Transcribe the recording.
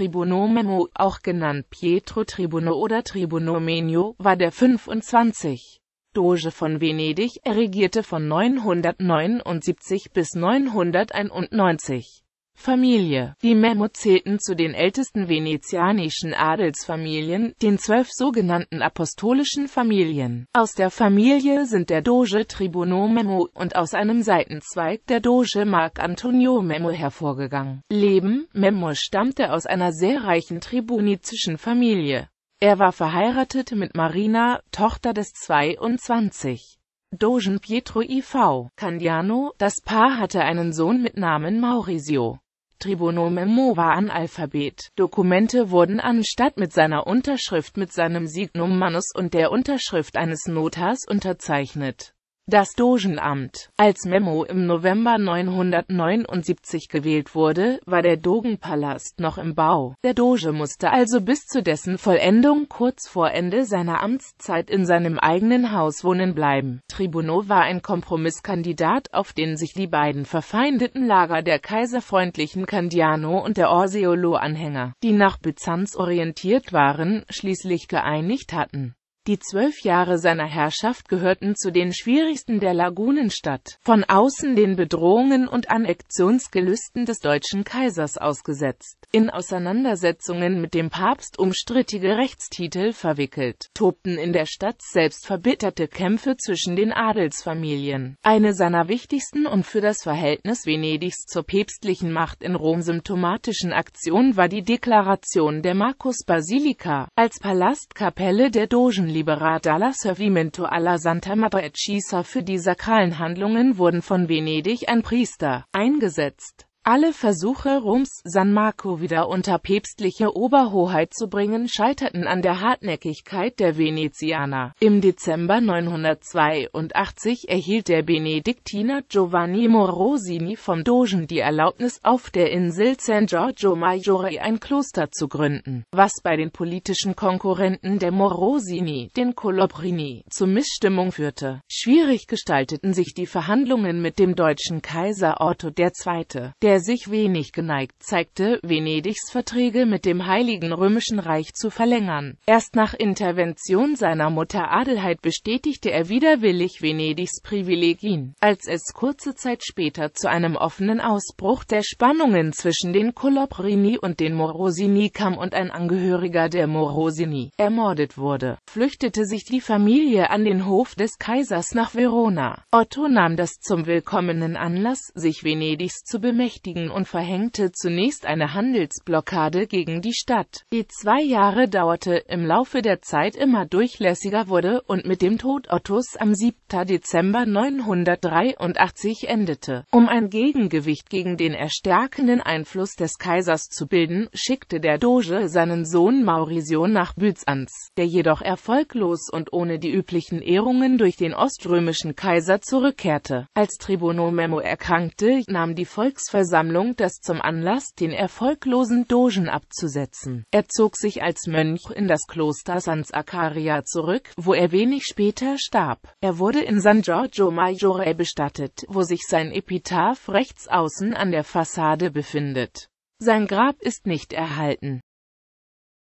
Tribuno auch genannt Pietro Tribuno oder Tribunomenio, war der 25. Doge von Venedig, er regierte von 979 bis 991 Familie. Die Memmo zählten zu den ältesten venezianischen Adelsfamilien, den zwölf sogenannten apostolischen Familien. Aus der Familie sind der Doge Tribuno Memmo und aus einem Seitenzweig der Doge Marc Antonio Memmo hervorgegangen. Leben Memmo stammte aus einer sehr reichen tribunizischen Familie. Er war verheiratet mit Marina, Tochter des 22. Dogen Pietro IV. Candiano, das Paar hatte einen Sohn mit Namen Maurizio. Tribonomem war Analphabet. Dokumente wurden anstatt mit seiner Unterschrift mit seinem Signum manus und der Unterschrift eines Notars unterzeichnet das Dogenamt, als Memo im November 979 gewählt wurde, war der Dogenpalast noch im Bau. Der Doge musste also bis zu dessen Vollendung kurz vor Ende seiner Amtszeit in seinem eigenen Haus wohnen bleiben. Tribuno war ein Kompromisskandidat, auf den sich die beiden verfeindeten Lager der kaiserfreundlichen Candiano und der Orseolo-Anhänger, die nach Byzanz orientiert waren, schließlich geeinigt hatten. Die zwölf Jahre seiner Herrschaft gehörten zu den schwierigsten der Lagunenstadt, von außen den Bedrohungen und Annexionsgelüsten des deutschen Kaisers ausgesetzt, in Auseinandersetzungen mit dem Papst um strittige Rechtstitel verwickelt, tobten in der Stadt selbst verbitterte Kämpfe zwischen den Adelsfamilien. Eine seiner wichtigsten und für das Verhältnis Venedigs zur päpstlichen Macht in Rom symptomatischen Aktion war die Deklaration der markus Basilica als Palastkapelle der Dogenlinie Liberat alla Servimento alla Santa Madre Chiesa für die sakralen Handlungen wurden von Venedig ein Priester eingesetzt. Alle Versuche, Roms San Marco wieder unter päpstliche Oberhoheit zu bringen, scheiterten an der Hartnäckigkeit der Venezianer. Im Dezember 982 erhielt der Benediktiner Giovanni Morosini vom Dogen die Erlaubnis, auf der Insel San Giorgio Maggiore ein Kloster zu gründen, was bei den politischen Konkurrenten der Morosini, den Colobrini, zu Missstimmung führte. Schwierig gestalteten sich die Verhandlungen mit dem deutschen Kaiser Otto II. Der sich wenig geneigt zeigte, Venedigs Verträge mit dem Heiligen Römischen Reich zu verlängern. Erst nach Intervention seiner Mutter Adelheid bestätigte er widerwillig Venedigs Privilegien, als es kurze Zeit später zu einem offenen Ausbruch der Spannungen zwischen den Coloprini und den Morosini kam und ein Angehöriger der Morosini ermordet wurde, flüchtete sich die Familie an den Hof des Kaisers nach Verona. Otto nahm das zum willkommenen Anlass, sich Venedigs zu bemächtigen bemächtigen und verhängte zunächst eine Handelsblockade gegen die Stadt, die zwei Jahre dauerte, im Laufe der Zeit immer durchlässiger wurde und mit dem Tod Ottos am 7. Dezember 983 endete. Um ein Gegengewicht gegen den erstärkenden Einfluss des Kaisers zu bilden, schickte der Doge seinen Sohn Maurisio nach Byzanz, der jedoch erfolglos und ohne die üblichen Ehrungen durch den oströmischen Kaiser zurückkehrte. Als Tribonomemo erkrankte, nahm die Volksversammlung Versammlung das zum Anlass, den erfolglosen Dogen abzusetzen. Er zog sich als Mönch in das Kloster San Zaccaria zurück, wo er wenig später starb. Er wurde in San Giorgio Maggiore bestattet, wo sich sein Epitaph rechts außen an der Fassade befindet. Sein Grab ist nicht erhalten.